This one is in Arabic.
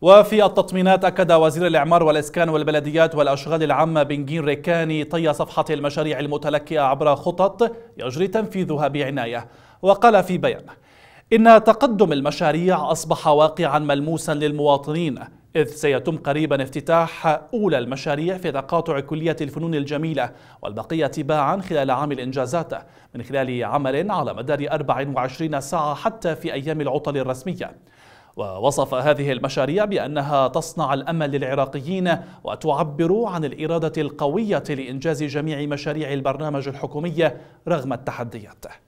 وفي التطمينات أكد وزير الإعمار والإسكان والبلديات والأشغال العامة بنجين ريكاني طي صفحة المشاريع المتلكئة عبر خطط يجري تنفيذها بعناية وقال في بيان إن تقدم المشاريع أصبح واقعا ملموسا للمواطنين إذ سيتم قريبا افتتاح أولى المشاريع في تقاطع كلية الفنون الجميلة والبقية تباعا خلال عام الإنجازات من خلال عمل على مدار 24 ساعة حتى في أيام العطل الرسمية ووصف هذه المشاريع بأنها تصنع الأمل للعراقيين وتعبر عن الإرادة القوية لإنجاز جميع مشاريع البرنامج الحكومي رغم التحديات